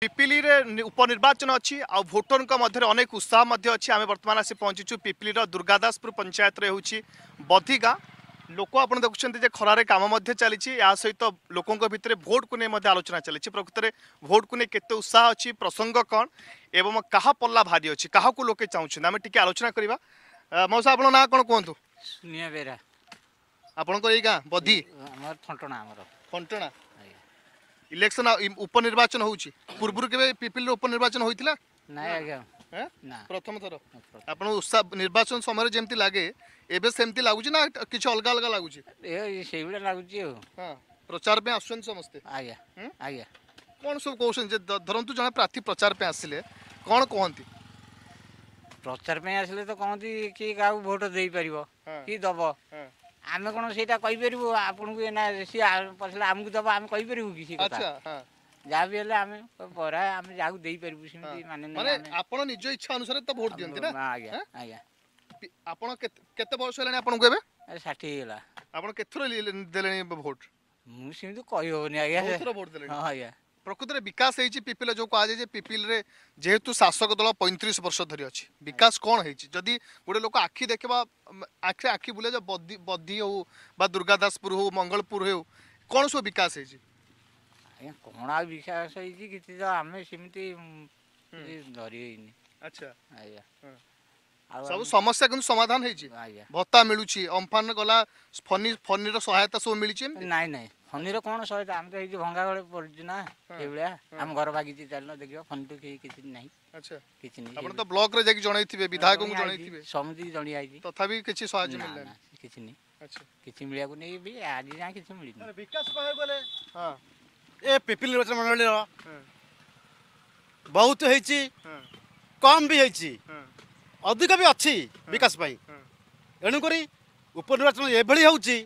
पिपिली उपनिर्वाचन अच्छी आ भोटर मध्य अनेक उत्साह अच्छी आम बर्तमान आँचीचु पिपिलीर दुर्गादासपुर पंचायत रोच बधी गाँ लोक आप देखते खरारे काम चली सहित तो लोकों भितर भोट कुने नहीं आलोचना चली प्रकृत में भोट नहीं के उत्साह अच्छी प्रसंग कौन एवं क्या पल्ला भारी अच्छी क्या कुछ लोके चाहते आम टी आलोचना करवा मौसा आप ना कौन कहतु सुनिया बेहरा आपण बधी थंटना थंटना ইলেকশন উপনির্বাচন হচ্ছে পূর্ব কেবে পিপিল উপনির্বাচন হয়েছিল না আজ্ঞা প্রথম থর আপনার উৎসাহ নির্বাচন সময় যেমতি লাগে এবে সেমতি লাগুছে না কিছু অলগা অলগা লাগুছে সেইগুলা লাগুছে হ্যাঁ প্রচার পে আসছেন সমস্তে আজ্ঞা আজ্ঞা কোন সব কৌছেন যে ধরন্তু জনে প্রার্থী প্রচার পে আসলে কোন কহন্তি প্রচার পে আসলে তো কহন্তি কি কাউ ভোট দেই পারিব কি দব হ্যাঁ ଆମେ କ'ଣ ସେଇଟା କହିପାରିବୁ ଆପଣଙ୍କୁ ଏନା ସିଏ ପଛରେ ଆମକୁ ଦେବ ଆମେ କହିପାରିବୁ କି ସେ କଥା ଯାହା ବି ହେଲେ ଆମେ ବରା ଆମେ ଯାହାକୁ ଦେଇପାରିବୁ ସେମିତି ମାନେ ଆପଣ ନିଜ ଇଚ୍ଛା ଅନୁସାରେ ତ ଭୋଟ ଦିଅନ୍ତି ନା ଆଜ୍ଞା ଆଜ୍ଞା ଆପଣ କେତେ ବୟସ ହେଲାଣି ଆପଣଙ୍କୁ ଏବେ ଷାଠିଏ ହେଇଗଲା ଆପଣ କେତେଥର ଦେଲେଣି ଭୋଟ ମୁଁ ସେମିତି କହିହେବନି ଆଜ୍ଞା ଭୋଟ ଦେଲେଣି ହଁ ଆଜ୍ଞା ପ୍ରକୃତରେ ବିକାଶ ହେଇଛି ପିପିଲ ଯେଉଁ କୁହାଯାଏ ଯେ ପିପିଲରେ ଯେହେତୁ ଶାସକ ଦଳ ପଇଁତିରିଶ ବର୍ଷ ଧରି ଅଛି ବିକାଶ କ'ଣ ହେଇଛି ଯଦି ଗୋଟେ ଲୋକ ଆଖି ଦେଖିବା ଆଖିରେ ଆଖି ବୁଲେ ଯେ ବଦି ବଦି ହେଉ ବା ଦୁର୍ଗାଦାସପୁର ହେଉ ମଙ୍ଗଳପୁର ହେଉ କ'ଣ ସବୁ ବିକାଶ ହେଇଛି ଆଜ୍ଞା କ'ଣ ଆଉ ବିକାଶ ହେଇଛି କିଛି ତ ଆମେ ସେମିତି ଧରି ହେଇନି ଆଚ୍ଛା ଆଜ୍ଞା ସବୁ ସମସ୍ୟା କିନ୍ତୁ ସମାଧାନ ହେଇଛି ଭତ୍ତା ମିଳୁଛି ଅମ୍ଫାନ ଗଲା ଫନି ଫନିର ସହାୟତା ସବୁ ମିଳିଛି ନାଇଁ ନାଇଁ ଫନିର କ'ଣ ସହାୟତା ଆମେ ତ ହେଇଛି ଭଙ୍ଗା ଗଳେ ପଡ଼ିଛୁ ନା ଏଇଭଳିଆ ଆମ ଘର ବାଗିଚି ଚାଲିନ ଦେଖିବ ଫନି ତ କେହି କିଛି ନାହିଁ ଆଚ୍ଛା କିଛି ନାହିଁ ଆପଣ ତ ବ୍ଲକରେ ଯାଇକି ଜଣେଇଥିବେ ବିଧାୟକଙ୍କୁ ଜଣେଇଥିବେ ସମିତି ଜଣିଯାଇଛି ତଥାପି କିଛି ସାହାଯ୍ୟ ମିଳିଲା କିଛି ନାହିଁ କିଛି ମିଳିବାକୁ ନେଇ ବି ଆଜି ଯାଏଁ କିଛି ମିଳିନି ବିକାଶ କହିବାକୁ ଗଲେ ଏ ପିପିଲି ନିର୍ବାଚନ ମଣ୍ଡଳୀର ବହୁତ ହେଇଛି କମ୍ ବି ହେଇଛି ଅଧିକ ବି ଅଛି ବିକାଶ ପାଇଁ ଏଣୁକରି ଉପନିର୍ବାଚନ ଏଭଳି ହେଉଛି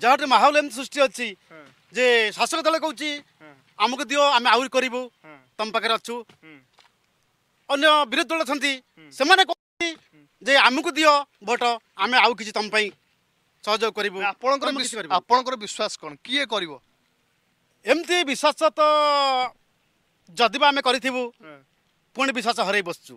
ଯାହାଠାରୁ ମାହୋଲ ଏମିତି ସୃଷ୍ଟି ଅଛି ଯେ ଶାସକ ଦଳ କହୁଛି ଆମକୁ ଦିଅ ଆମେ ଆହୁରି କରିବୁ ତମ ପାଖରେ ଅଛୁ ଅନ୍ୟ ବିରୋଧୀ ଦଳ ଅଛନ୍ତି ସେମାନେ କହୁଛନ୍ତି ଯେ ଆମକୁ ଦିଅ ଭୋଟ ଆମେ ଆଉ କିଛି ତମ ପାଇଁ ସହଯୋଗ କରିବୁ ଆପଣଙ୍କର ଆପଣଙ୍କର ବିଶ୍ୱାସ କ'ଣ କିଏ କରିବ ଏମିତି ବିଶ୍ୱାସ ତ ଯଦି ବା ଆମେ କରିଥିବୁ ପୁଣି ବିଶ୍ୱାସ ହରେଇ ବସିଛୁ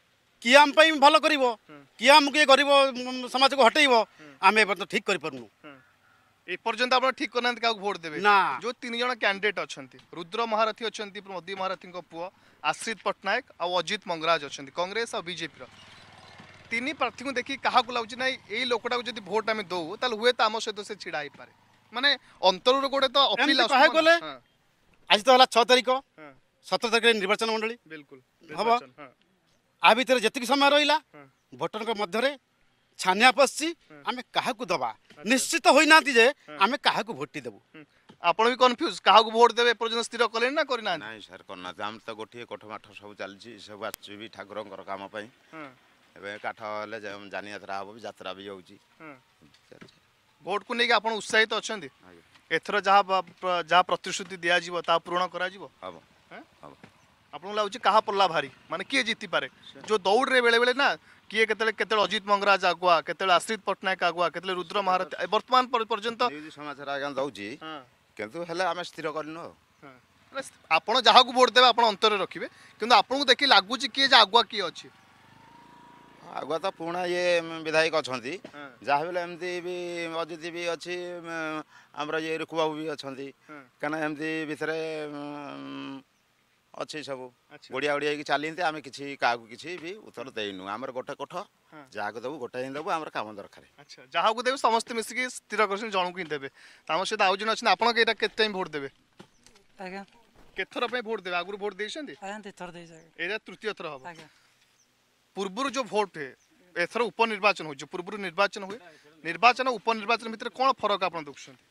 किआम भल कर किआम किए गरीब समाज को हटेब आम ठीक कर पार्न हम्म। ठीक ना जो तीन जन कैंडिडेट अच्छा रुद्र महारथी अच्छा मोदी महारथी पुह आश्रित पट्टनायक आजित मंगराज अच्छा कंग्रेस और बीजेपी तीन प्रार्थी को देखी क्या लगे ना ये लोकटा जो भोट आम दौ तुए तो आम सहित से ढड़ा ही पाए मानने अंतर गोटे तो आज तो है तारीख सतर तारीख निर्वाचन मंडली बिलकुल आ ଭିତରେ ଯେତିକି ସମୟ ରହିଲା ଭୋଟରଙ୍କ ମଧ୍ୟରେ ଛାନିଆ ପଶିଛି ଆମେ କାହାକୁ ଦେବା ନିଶ୍ଚିତ ହୋଇନାହାନ୍ତି ଯେ ଆମେ କାହାକୁ ଭୋଟି ଦେବୁ ଆପଣ ବି କନଫ୍ୟୁଜ୍ କାହାକୁ ଭୋଟ ଦେବେ ଏପର୍ଯ୍ୟନ୍ତ ସ୍ଥିର କଲେଣି ନା କରିନାହାନ୍ତି ନାହିଁ ସାର୍ କରିନାହାନ୍ତି ଆମେ ତ ଗୋଟିଏ କୋଠମାଠ ସବୁ ଚାଲିଛି ସବୁ ଆସୁଛି ବି ଠାକୁରଙ୍କର କାମ ପାଇଁ ଏବେ କାଠ ହେଲେ ଯାନିଯାତ୍ରା ହେବ ବି ଯାତ୍ରା ବି ହେଉଛି ଭୋଟ୍କୁ ନେଇକି ଆପଣ ଉତ୍ସାହିତ ଅଛନ୍ତି ଏଥର ଯାହା ଯାହା ପ୍ରତିଶ୍ରୁତି ଦିଆଯିବ ତାହା ପୂରଣ କରାଯିବ ହେବ ଆପଣଙ୍କୁ ଲାଗୁଛି କାହା ପଲ୍ଲା ଭାରି ମାନେ କିଏ ଜିତିପାରେ ଯେଉଁ ଦୌଡ଼ରେ ବେଳେବେଳେ ନା କିଏ କେତେବେଳେ କେତେବେଳେ ଅଜିତ ମଙ୍ଗରାଜ ଆଗୁଆ କେତେବେଳେ ଆଶ୍ରିତ ପଟ୍ଟନାୟକ ଆଗୁଆ କେତେବେଳେ ରୁଦ୍ର ମହାରଥୀ ବର୍ତ୍ତମାନ ପର୍ଯ୍ୟନ୍ତ ସମାଚାର ଆଜ୍ଞା ଦେଉଛି କିନ୍ତୁ ହେଲେ ଆମେ ସ୍ଥିର କରିନୁ ଆଉ ଆପଣ ଯାହାକୁ ଭୋଟ ଦେବେ ଆପଣ ଅନ୍ତରେ ରଖିବେ କିନ୍ତୁ ଆପଣଙ୍କୁ ଦେଖି ଲାଗୁଛି କିଏ ଯେ ଆଗୁଆ କିଏ ଅଛି ଆଗୁଆ ତ ପୁରୁଣା ଇଏ ବିଧାୟକ ଅଛନ୍ତି ଯାହା ହେଲେ ଏମିତି ବି ଅଜିତ ବି ଅଛି ଆମର ଇଏ ରୁକୁବାବୁ ବି ଅଛନ୍ତି କାରଣ ଏମିତି ଭିତରେ ଅଛି ସବୁ ଓଡ଼ିଆ ଓଡ଼ିଆ ହେଇକି ଚାଲିନ୍ତି ଆମେ କିଛି କାହାକୁ କିଛି ବି ଉତ୍ତର ଦେଇନୁ ଆମର ଗୋଟେ କୋଠ ଯାହାକୁ ଦେବୁ ଗୋଟେ ହିଁ ଦେବୁ ଆମର କାମ ଦରକାର ଆଚ୍ଛା ଯାହାକୁ ଦେବୁ ସମସ୍ତେ ମିଶିକି ସ୍ଥିର କରୁଛନ୍ତି ଜଣଙ୍କୁ ହିଁ ଦେବେ ଆମ ସହିତ ଆଉ ଜଣେ ଅଛନ୍ତି ଆପଣ ଏଇଟା କେତେ ଟାଇମ୍ ଭୋଟ୍ ଦେବେ ଆଜ୍ଞା କେତେଥର ପାଇଁ ଭୋଟ୍ ଦେବେ ଆଗରୁ ଭୋଟ୍ ଦେଇଛନ୍ତି ଏଇଟା ତୃତୀୟ ଥର ହବ ପୂର୍ବରୁ ଯେଉଁ ଭୋଟ୍ ହୁଏ ଏଥର ଉପନିର୍ବାଚନ ହେଉଛି ପୂର୍ବରୁ ନିର୍ବାଚନ ହୁଏ ନିର୍ବାଚନ ଉପନିର୍ବାଚନ ଭିତରେ କ'ଣ ଫରକ ଆପଣ ଦେଖୁଛନ୍ତି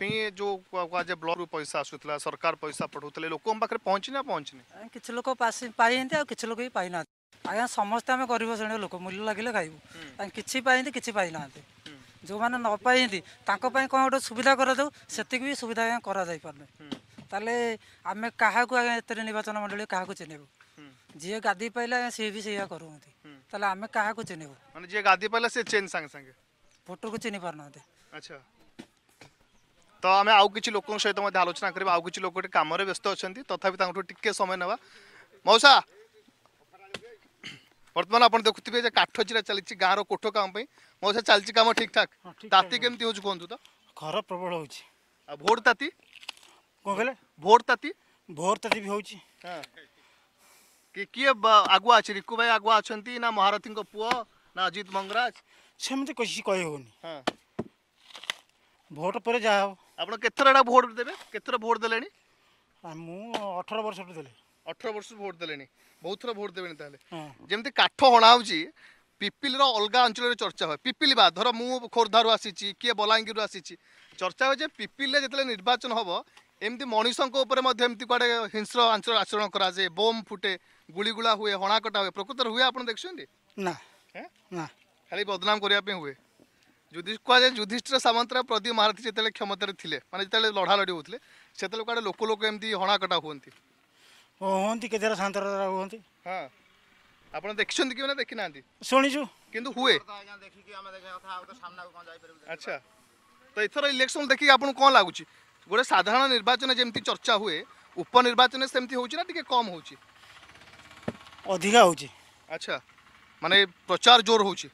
पे जो ब्लॉक रु पैसा आसूला सरकार पैसा पठाऊ लोक पाखे पहुँची ना पहुँचनी किसी लोक पाई कि लोक भी पाई ना आज्ञा समस्ते आम गरीब श्रेणी लोक मूल्य लगे खाइबु कि पाई किसी ना जो मैंने नपाई कौन गोटे सुविधा करतीक भी सुविधा आज्ञा करना आम क्या आज्ञा निर्वाचन मंडल क्या चिन्हबू जी गादी पाला सी भी सही करें क्या चिन्हबू जी गादी पाला सी चेन सांगे सांगे भोटर को चिन्ह पार ना अच्छा ତ ଆମେ ଆଉ କିଛି ଲୋକଙ୍କ ସହିତ ମଧ୍ୟ ଆଲୋଚନା କରିବା ଆଉ କିଛି ଲୋକ ଟିକେ କାମରେ ବ୍ୟସ୍ତ ଅଛନ୍ତି ତଥାପି ତାଙ୍କଠୁ ଟିକେ ସମୟ ନେବା ମଉସା ବର୍ତ୍ତମାନ ଆପଣ ଦେଖୁଥିବେ ଯେ କାଠ ଚିରା ଚାଲିଛି ଗାଁର କୋଠ କାମ ପାଇଁ ମଉସା ଚାଲିଛି କାମ ଠିକ୍ ଠାକ୍ ତାତି କେମିତି ହେଉଛି କୁହନ୍ତୁ ତ ଖରା ପ୍ରବଳ ହେଉଛି ଆଉ ଭୋଟ ତାତି କ'ଣ କହିଲେ ଭୋଟ ତାତି ଭୋଟ ତାତି ବି ହେଉଛି କିଏ ଆଗୁଆ ଅଛି ରିକୁ ଭାଇ ଆଗୁଆ ଅଛନ୍ତି ନା ମହାରଥୀଙ୍କ ପୁଅ ନା ଅଜିତ ମଙ୍ଗରାଜ ସେମିତି କିଛି କହିହେଉନି ହଁ ଭୋଟ୍ ପରେ ଯାହା ହେବ ଆପଣ କେତେଥର ଏଇଟା ଭୋଟ୍ ଦେବେ କେତେଥର ଭୋଟ୍ ଦେଲେଣି ମୁଁ ଅଠର ବର୍ଷଠୁ ଦେଲି ଅଠର ବର୍ଷ ଭୋଟ୍ ଦେଲେଣି ବହୁତ ଥର ଭୋଟ୍ ଦେବେନି ତାହେଲେ ଯେମିତି କାଠ ହଣା ହେଉଛି ପିପିଲିର ଅଲଗା ଅଞ୍ଚଳରେ ଚର୍ଚ୍ଚା ହୁଏ ପିପିଲି ବା ଧର ମୁଁ ଖୋର୍ଦ୍ଧାରୁ ଆସିଛି କିଏ ବଲାଙ୍ଗୀରରୁ ଆସିଛି ଚର୍ଚ୍ଚା ହୁଏ ଯେ ପିପିଲିରେ ଯେତେବେଳେ ନିର୍ବାଚନ ହେବ ଏମିତି ମଣିଷଙ୍କ ଉପରେ ମଧ୍ୟ ଏମିତି କୁଆଡ଼େ ହିଂସ୍ର ଆଞ୍ଚଳ ଆଚରଣ କରାଯାଏ ବୋମ୍ ଫୁଟେ ଗୁଳିଗୁଳା ହୁଏ ହଣାକଟା ହୁଏ ପ୍ରକୃତରେ ହୁଏ ଆପଣ ଦେଖୁଛନ୍ତି ନା ଖାଲି ବଦନାମ କରିବା ପାଇଁ ହୁଏ कहुए युधिष्ठ सामंत प्रदीप महारथी जिते क्षमत थे मैंने जिते लड़ा लड़ी होते से कड़े लोक लोक एम हणाकटा हूँ हाँ आप देखते कि देखी ना शुणीचु कि अच्छा तो यथर इलेक्शन देखिए आपको लगुच गोटे साधारण निर्वाचन जमी चर्चा हुए उपनिर्वाचन सेमती कम हो अच्छा माने प्रचार जोर होची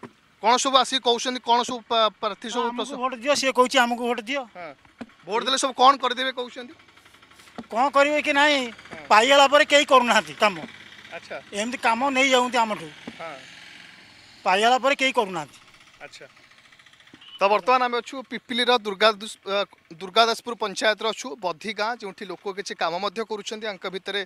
কোন সব আসি কৌছেন কোন সব প্রার্থী সব ভোট দিও সে কইছে আমাকে ভোট দিও ভোট দিলে সব কোন করে দেবে কৌছেন কোন করিবে কি নাই পাইগলা পরে কেই করু না কাম আচ্ছা এমতি কাম নেই যাওতি আমঠু পাইগলা পরে কেই করু না আচ্ছা ତ ବର୍ତ୍ତମାନ ଆମେ ଅଛୁ ପିପିଲିର ଦୁର୍ଗା ଦୁର୍ଗାଦାସପୁର ପଞ୍ଚାୟତରେ ଅଛୁ ବଧି ଗାଁ ଯେଉଁଠି ଲୋକ କିଛି କାମ ମଧ୍ୟ କରୁଛନ୍ତି ୟାଙ୍କ ଭିତରେ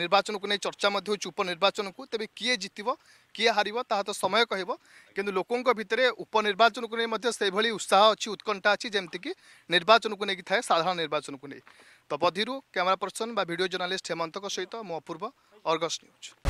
ନିର୍ବାଚନକୁ ନେଇ ଚର୍ଚ୍ଚା ମଧ୍ୟ ହେଉଛି ଉପନିର୍ବାଚନକୁ ତେବେ କିଏ ଜିତିବ କିଏ ହାରିବ ତାହା ତ ସମୟ କହିବ କିନ୍ତୁ ଲୋକଙ୍କ ଭିତରେ ଉପନିର୍ବାଚନକୁ ନେଇ ମଧ୍ୟ ସେଭଳି ଉତ୍ସାହ ଅଛି ଉତ୍କଣ୍ଠା ଅଛି ଯେମିତିକି ନିର୍ବାଚନକୁ ନେଇକି ଥାଏ ସାଧାରଣ ନିର୍ବାଚନକୁ ନେଇ ତ ବଧିରୁ କ୍ୟାମେରା ପର୍ସନ ବା ଭିଡ଼ିଓ ଜର୍ଣ୍ଣାଲିଷ୍ଟ ହେମନ୍ତଙ୍କ ସହିତ ମୁଁ ଅପୂର୍ବ ଅର୍ଗସ୍ ନ୍ୟୁଜ୍